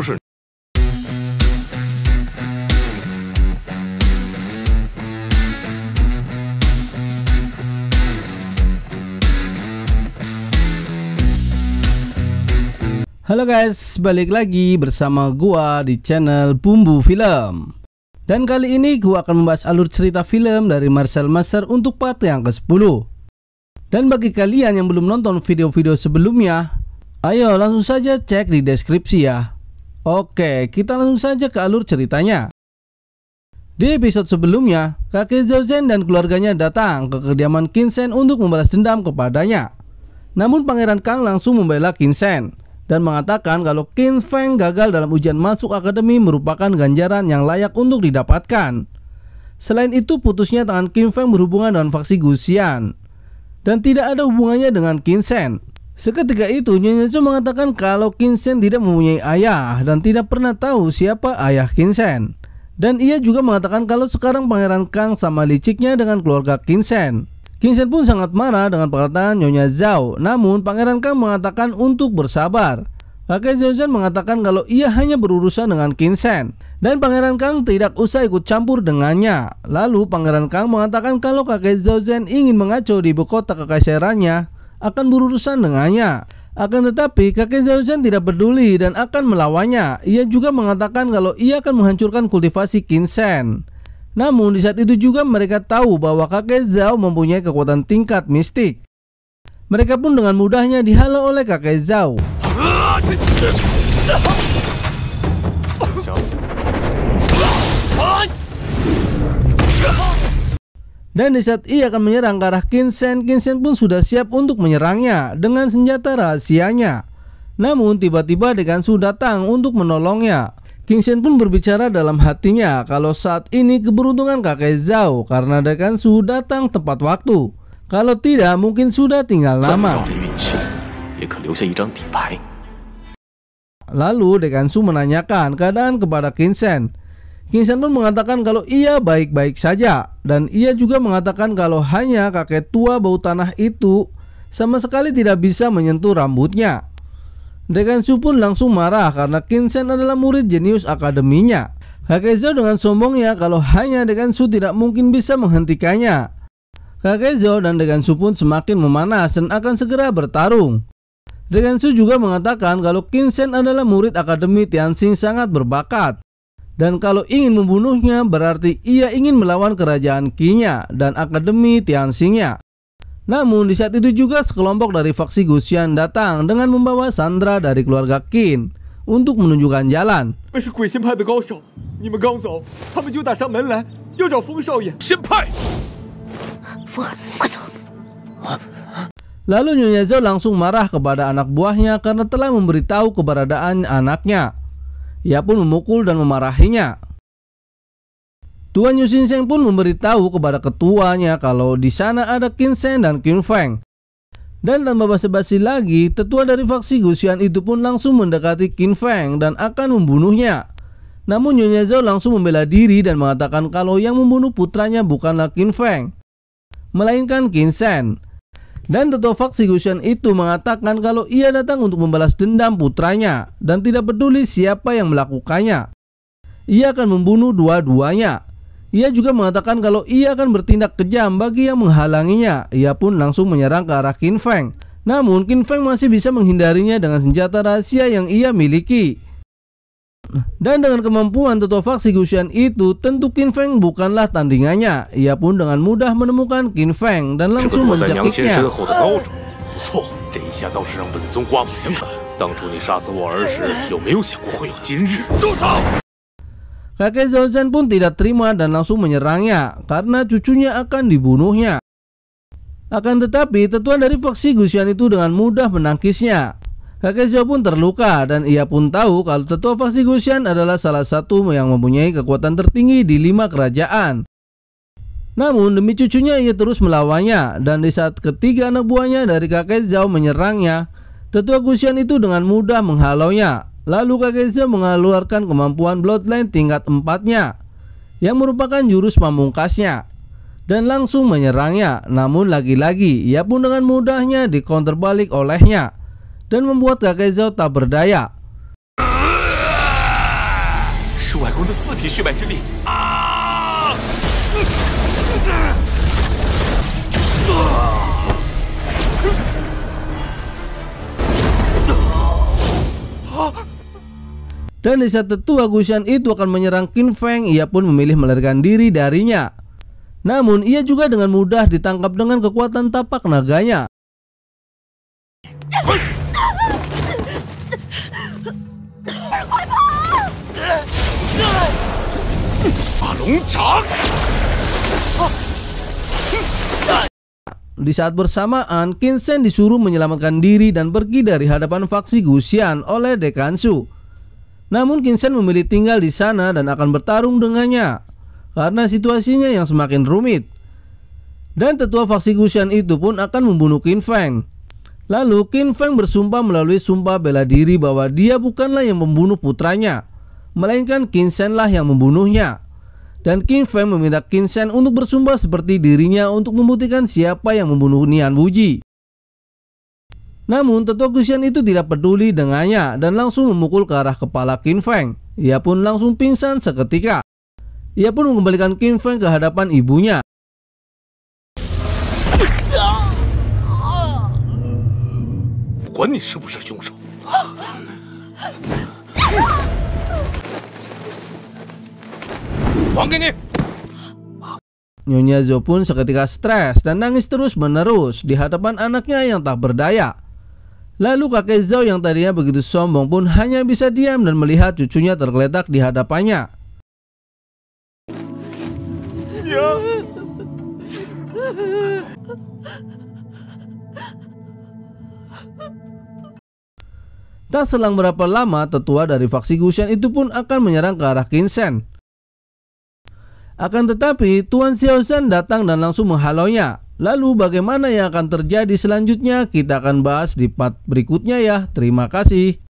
是。Halo guys, balik lagi bersama gua di channel Bumbu Film. Dan kali ini gua akan membahas alur cerita film dari Marcel Master untuk part yang ke-10. Dan bagi kalian yang belum nonton video-video sebelumnya, ayo langsung saja cek di deskripsi ya. Oke, kita langsung saja ke alur ceritanya. Di episode sebelumnya, kakek Zouzen dan keluarganya datang ke kediaman Kinsen untuk membalas dendam kepadanya. Namun Pangeran Kang langsung membela Kinsen dan mengatakan kalau Qin Feng gagal dalam ujian masuk akademi merupakan ganjaran yang layak untuk didapatkan. Selain itu, putusnya tangan Qin Feng berhubungan dengan faksi Gusian dan tidak ada hubungannya dengan Kinsen. Seketika itu, Nyonya Zhu mengatakan kalau Kinsen tidak mempunyai ayah dan tidak pernah tahu siapa ayah Kinsen. Dan ia juga mengatakan kalau sekarang Pangeran Kang sama liciknya dengan keluarga Kinsen. Kinsen pun sangat marah dengan perkataan Nyonya Zhao, namun Pangeran Kang mengatakan untuk bersabar. Kakek Zhao mengatakan kalau ia hanya berurusan dengan Kinsen dan Pangeran Kang tidak usah ikut campur dengannya. Lalu Pangeran Kang mengatakan kalau kakek Zhao ingin mengacau di ibu kota kekaisarannya, akan berurusan dengannya. Akan tetapi kakek zhao tidak peduli dan akan melawannya. Ia juga mengatakan kalau ia akan menghancurkan kultivasi Kinsen. Namun di saat itu juga mereka tahu bahwa kakek Zhao mempunyai kekuatan tingkat mistik. Mereka pun dengan mudahnya dihalau oleh kakek Zhao. Dan di saat ia akan menyerang ke arah Kinsen, Kinsen pun sudah siap untuk menyerangnya dengan senjata rahasianya. Namun tiba-tiba Su datang untuk menolongnya. Kinsen pun berbicara dalam hatinya kalau saat ini keberuntungan kakek Zhao karena Su datang tepat waktu. Kalau tidak mungkin sudah tinggal lama. Lalu Su menanyakan keadaan kepada Kinsen. King pun mengatakan kalau ia baik-baik saja dan ia juga mengatakan kalau hanya kakek tua bau tanah itu sama sekali tidak bisa menyentuh rambutnya. Su pun langsung marah karena Kinsen adalah murid jenius akademinya. Kakek Zhao dengan sombongnya kalau hanya Su tidak mungkin bisa menghentikannya. Kakek Zhao dan Su pun semakin memanas dan akan segera bertarung. Su juga mengatakan kalau Kinsen adalah murid akademi Tianxing sangat berbakat dan kalau ingin membunuhnya berarti ia ingin melawan kerajaan Kinya dan akademi Tianxingnya. Namun di saat itu juga sekelompok dari faksi Gusian datang dengan membawa Sandra dari keluarga Qin untuk menunjukkan jalan. Lalu Nyonya Zhou langsung marah kepada anak buahnya karena telah memberitahu keberadaan anaknya. Ia pun memukul dan memarahinya. Tuan Yu Seng pun memberitahu kepada ketuanya kalau di sana ada Qin Shen dan Qin Feng. Dan tanpa basa-basi lagi, tetua dari faksi Gusian itu pun langsung mendekati Qin Feng dan akan membunuhnya. Namun Nyonya Zhao langsung membela diri dan mengatakan kalau yang membunuh putranya bukanlah Qin Feng, melainkan Qin Shen. Dan faksi Sigushan itu mengatakan kalau ia datang untuk membalas dendam putranya dan tidak peduli siapa yang melakukannya. Ia akan membunuh dua-duanya. Ia juga mengatakan kalau ia akan bertindak kejam bagi yang menghalanginya. Ia pun langsung menyerang ke arah Qin Feng. Namun Qin Feng masih bisa menghindarinya dengan senjata rahasia yang ia miliki. Dan dengan kemampuan faksi Gusian itu, tentu Qin Feng bukanlah tandingannya. Ia pun dengan mudah menemukan Qin Feng dan langsung mencekiknya. Kakek Zhao Zhan pun tidak terima dan langsung menyerangnya karena cucunya akan dibunuhnya. Akan tetapi, tetuan dari faksi Gusian itu dengan mudah menangkisnya. Kakesio pun terluka dan ia pun tahu kalau tetua faksi Gushan adalah salah satu yang mempunyai kekuatan tertinggi di lima kerajaan. Namun demi cucunya ia terus melawannya dan di saat ketiga anak buahnya dari kakek Zhao menyerangnya, tetua Gushan itu dengan mudah menghalaunya. Lalu kakek Zhao mengeluarkan kemampuan Bloodline tingkat empatnya yang merupakan jurus pamungkasnya dan langsung menyerangnya. Namun lagi-lagi ia pun dengan mudahnya dikonterbalik olehnya dan membuat Zhao tak berdaya. Dan di saat tetua Agusan itu akan menyerang Qin Feng, ia pun memilih melarikan diri darinya. Namun, ia juga dengan mudah ditangkap dengan kekuatan tapak naganya. Di saat bersamaan, Kinsen disuruh menyelamatkan diri dan pergi dari hadapan faksi Gusian oleh Dekansu. Namun Kinsen memilih tinggal di sana dan akan bertarung dengannya karena situasinya yang semakin rumit. Dan tetua faksi Gusian itu pun akan membunuh Qin Feng. Lalu Qin Feng bersumpah melalui sumpah bela diri bahwa dia bukanlah yang membunuh putranya, melainkan Kinsen lah yang membunuhnya. Dan King Feng meminta Kinsen untuk bersumpah seperti dirinya untuk membuktikan siapa yang membunuh Nian Wuji. Namun tetua Kinsen itu tidak peduli dengannya dan langsung memukul ke arah kepala King Feng. Ia pun langsung pingsan seketika. Ia pun mengembalikan King Feng ke hadapan ibunya. Nyonya Zo pun seketika stres dan nangis terus-menerus di hadapan anaknya yang tak berdaya. Lalu kakek Zhao yang tadinya begitu sombong pun hanya bisa diam dan melihat cucunya tergeletak di hadapannya. Ya. Tak selang berapa lama, tetua dari faksi Gushan itu pun akan menyerang ke arah Kinsen. Akan tetapi Tuan Xiaozhen datang dan langsung menghalaunya. Lalu bagaimana yang akan terjadi selanjutnya kita akan bahas di part berikutnya ya. Terima kasih.